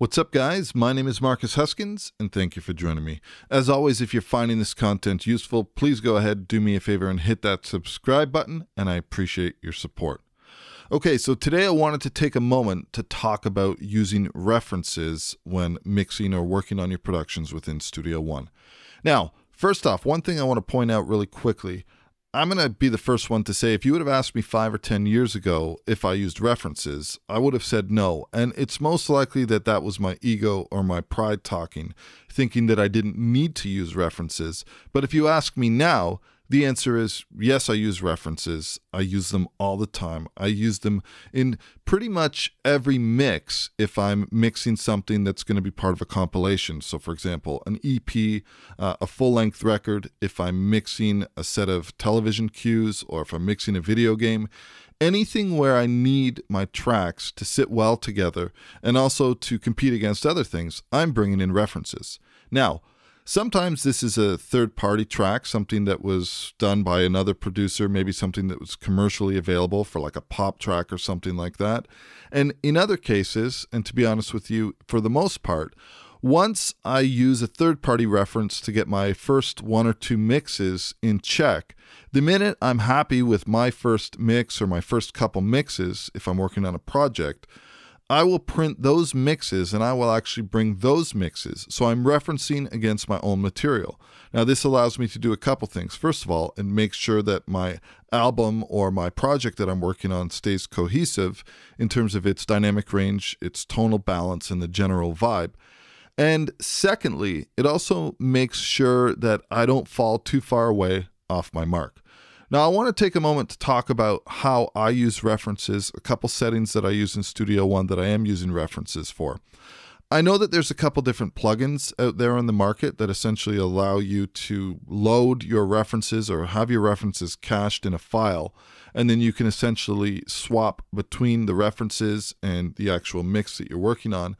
What's up, guys? My name is Marcus Huskins, and thank you for joining me. As always, if you're finding this content useful, please go ahead, do me a favor, and hit that subscribe button, and I appreciate your support. Okay, so today I wanted to take a moment to talk about using references when mixing or working on your productions within Studio One. Now, first off, one thing I want to point out really quickly I'm going to be the first one to say if you would have asked me five or 10 years ago if I used references, I would have said no. And it's most likely that that was my ego or my pride talking, thinking that I didn't need to use references. But if you ask me now, the answer is yes, I use references. I use them all the time. I use them in pretty much every mix if I'm mixing something that's going to be part of a compilation. So, for example, an EP, uh, a full length record, if I'm mixing a set of television cues or if I'm mixing a video game, anything where I need my tracks to sit well together and also to compete against other things, I'm bringing in references. Now, Sometimes this is a third party track, something that was done by another producer, maybe something that was commercially available for like a pop track or something like that. And in other cases, and to be honest with you, for the most part, once I use a third party reference to get my first one or two mixes in check, the minute I'm happy with my first mix or my first couple mixes, if I'm working on a project, I will print those mixes and I will actually bring those mixes. So I'm referencing against my own material. Now, this allows me to do a couple things. First of all, and make sure that my album or my project that I'm working on stays cohesive in terms of its dynamic range, its tonal balance, and the general vibe. And secondly, it also makes sure that I don't fall too far away off my mark. Now, I want to take a moment to talk about how I use references, a couple settings that I use in Studio One that I am using references for. I know that there's a couple different plugins out there on the market that essentially allow you to load your references or have your references cached in a file. And then you can essentially swap between the references and the actual mix that you're working on.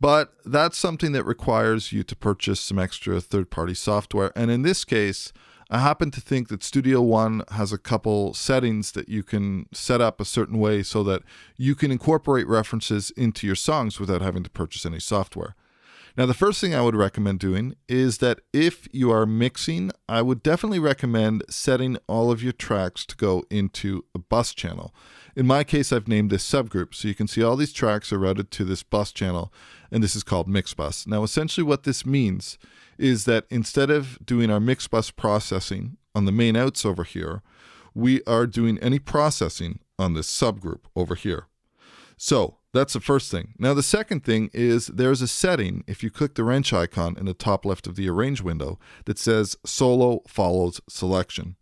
But that's something that requires you to purchase some extra third party software. And in this case, I happen to think that Studio One has a couple settings that you can set up a certain way so that you can incorporate references into your songs without having to purchase any software. Now, the first thing I would recommend doing is that if you are mixing, I would definitely recommend setting all of your tracks to go into a bus channel. In my case, I've named this subgroup, so you can see all these tracks are routed to this bus channel, and this is called Mixbus. Now, essentially, what this means is that instead of doing our Mixbus processing on the main outs over here, we are doing any processing on this subgroup over here. So that's the first thing. Now, the second thing is there's a setting, if you click the wrench icon in the top left of the arrange window, that says solo follows selection.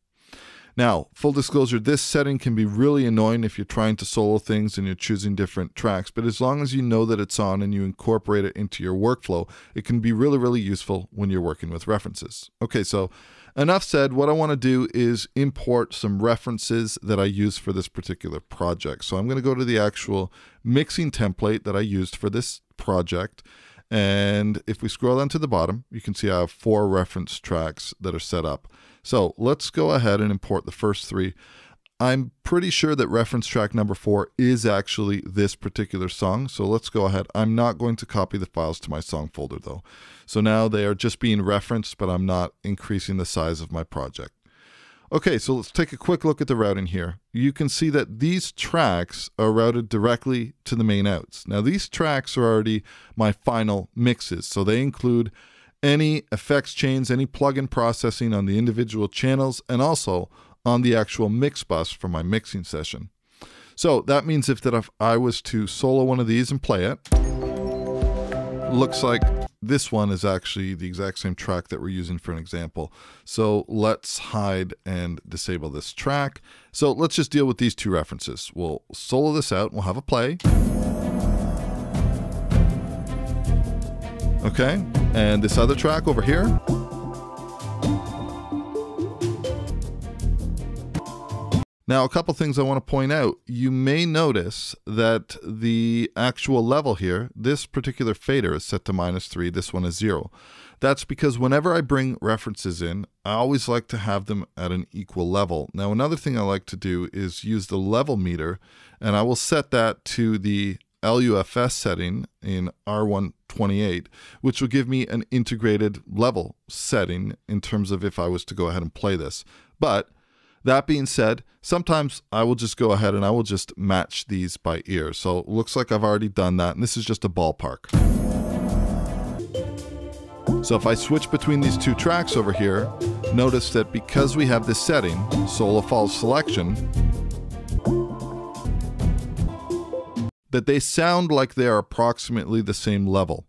Now, full disclosure, this setting can be really annoying if you're trying to solo things and you're choosing different tracks, but as long as you know that it's on and you incorporate it into your workflow, it can be really, really useful when you're working with references. Okay, so enough said. What I want to do is import some references that I use for this particular project. So I'm going to go to the actual mixing template that I used for this project. And if we scroll down to the bottom, you can see I have four reference tracks that are set up. So let's go ahead and import the first three. I'm pretty sure that reference track number four is actually this particular song. So let's go ahead. I'm not going to copy the files to my song folder though. So now they are just being referenced, but I'm not increasing the size of my project. Okay, so let's take a quick look at the routing here. You can see that these tracks are routed directly to the main outs. Now these tracks are already my final mixes. So they include any effects chains, any plugin processing on the individual channels, and also on the actual mix bus for my mixing session. So that means if that if I was to solo one of these and play it, looks like this one is actually the exact same track that we're using for an example. So let's hide and disable this track. So let's just deal with these two references. We'll solo this out, we'll have a play. Okay, and this other track over here. Now, a couple things I want to point out. You may notice that the actual level here, this particular fader is set to minus three, this one is zero. That's because whenever I bring references in, I always like to have them at an equal level. Now, another thing I like to do is use the level meter, and I will set that to the LUFS setting in R1 28, which will give me an integrated level setting in terms of if I was to go ahead and play this. But that being said, sometimes I will just go ahead and I will just match these by ear. So it looks like I've already done that, and this is just a ballpark. So if I switch between these two tracks over here, notice that because we have this setting, solo Falls selection, that they sound like they are approximately the same level.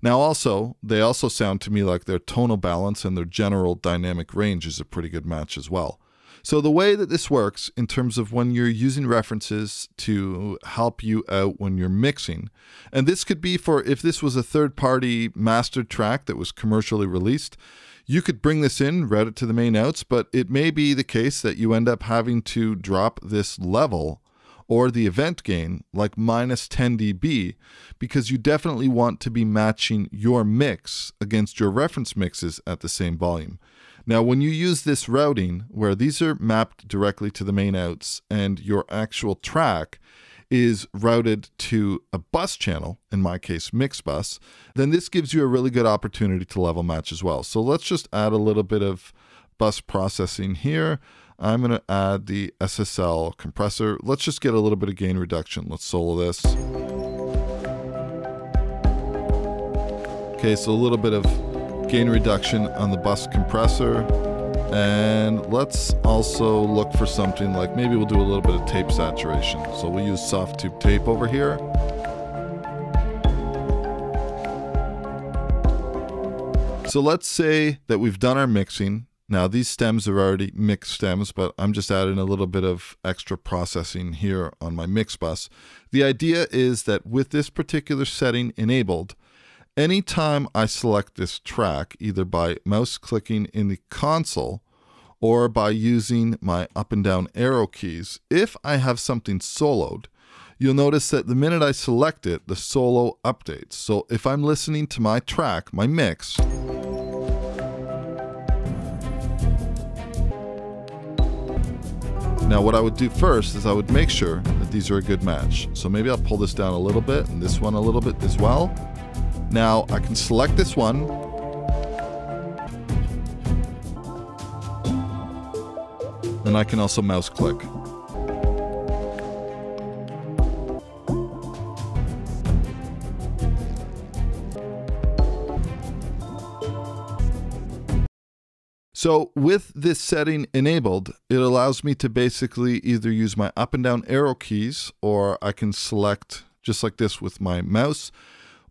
Now, also, they also sound to me like their tonal balance and their general dynamic range is a pretty good match as well. So, the way that this works in terms of when you're using references to help you out when you're mixing, and this could be for if this was a third party mastered track that was commercially released, you could bring this in, read it to the main outs, but it may be the case that you end up having to drop this level or the event gain, like minus 10 dB, because you definitely want to be matching your mix against your reference mixes at the same volume. Now, when you use this routing, where these are mapped directly to the main outs and your actual track is routed to a bus channel, in my case, mix bus, then this gives you a really good opportunity to level match as well. So let's just add a little bit of bus processing here. I'm going to add the SSL compressor. Let's just get a little bit of gain reduction. Let's solo this. Okay, so a little bit of gain reduction on the bus compressor. And let's also look for something like maybe we'll do a little bit of tape saturation. So we'll use soft tube tape over here. So let's say that we've done our mixing now, these stems are already mixed stems, but I'm just adding a little bit of extra processing here on my mix bus. The idea is that with this particular setting enabled, anytime I select this track, either by mouse clicking in the console or by using my up and down arrow keys, if I have something soloed, you'll notice that the minute I select it, the solo updates. So if I'm listening to my track, my mix, Now what I would do first is I would make sure that these are a good match. So maybe I'll pull this down a little bit and this one a little bit as well. Now I can select this one. And I can also mouse click. So with this setting enabled, it allows me to basically either use my up and down arrow keys or I can select just like this with my mouse.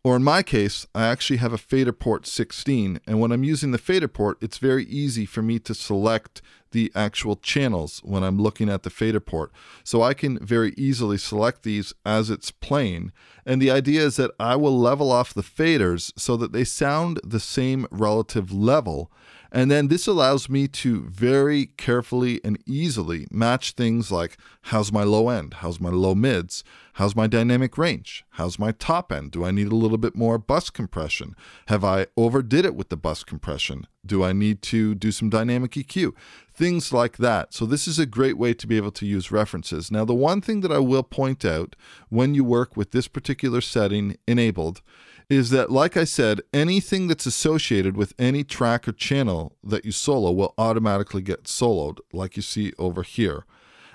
Or in my case, I actually have a fader port 16. And when I'm using the fader port, it's very easy for me to select the actual channels when I'm looking at the fader port. So I can very easily select these as it's playing. And the idea is that I will level off the faders so that they sound the same relative level. And then this allows me to very carefully and easily match things like how's my low end, how's my low mids, How's my dynamic range? How's my top end? Do I need a little bit more bus compression? Have I overdid it with the bus compression? Do I need to do some dynamic EQ? Things like that. So this is a great way to be able to use references. Now, the one thing that I will point out when you work with this particular setting enabled is that, like I said, anything that's associated with any track or channel that you solo will automatically get soloed, like you see over here,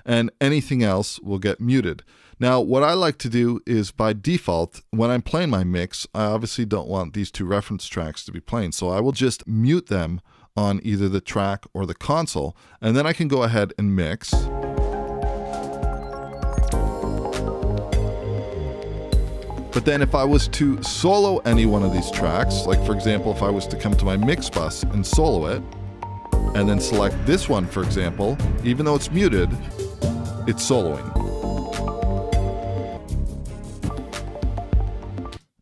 and anything else will get muted. Now, what I like to do is by default, when I'm playing my mix, I obviously don't want these two reference tracks to be playing. So I will just mute them on either the track or the console, and then I can go ahead and mix. But then if I was to solo any one of these tracks, like for example, if I was to come to my mix bus and solo it, and then select this one, for example, even though it's muted, it's soloing.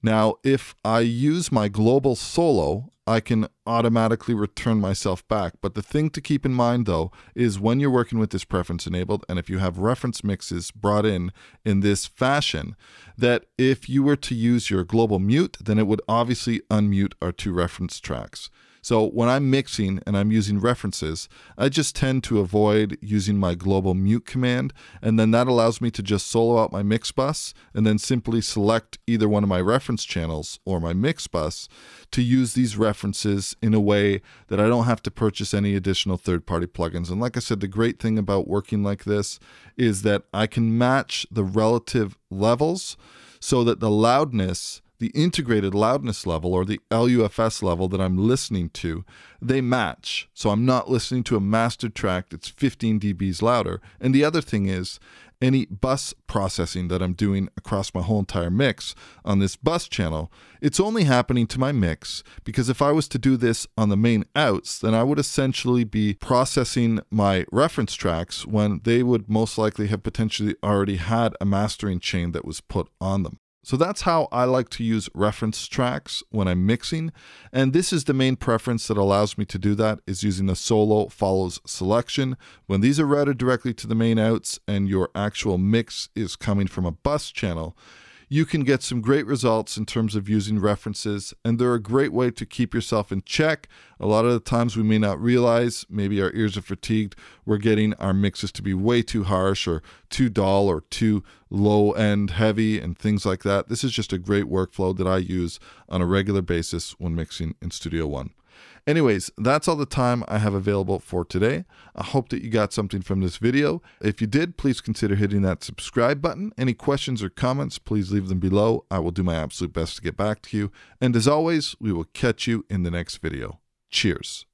Now, if I use my global solo, I can automatically return myself back. But the thing to keep in mind, though, is when you're working with this preference enabled, and if you have reference mixes brought in in this fashion, that if you were to use your global mute, then it would obviously unmute our two reference tracks. So when I'm mixing and I'm using references, I just tend to avoid using my global mute command. And then that allows me to just solo out my mix bus and then simply select either one of my reference channels or my mix bus to use these references in a way that I don't have to purchase any additional third party plugins. And like I said, the great thing about working like this is that I can match the relative levels so that the loudness the integrated loudness level or the LUFS level that I'm listening to, they match. So I'm not listening to a master track that's 15 dBs louder. And the other thing is, any bus processing that I'm doing across my whole entire mix on this bus channel, it's only happening to my mix because if I was to do this on the main outs, then I would essentially be processing my reference tracks when they would most likely have potentially already had a mastering chain that was put on them. So that's how I like to use reference tracks when I'm mixing. And this is the main preference that allows me to do that is using the solo follows selection. When these are routed directly to the main outs and your actual mix is coming from a bus channel, you can get some great results in terms of using references, and they're a great way to keep yourself in check. A lot of the times we may not realize, maybe our ears are fatigued, we're getting our mixes to be way too harsh or too dull or too low end heavy and things like that. This is just a great workflow that I use on a regular basis when mixing in Studio One. Anyways, that's all the time I have available for today. I hope that you got something from this video. If you did, please consider hitting that subscribe button. Any questions or comments, please leave them below. I will do my absolute best to get back to you. And as always, we will catch you in the next video. Cheers.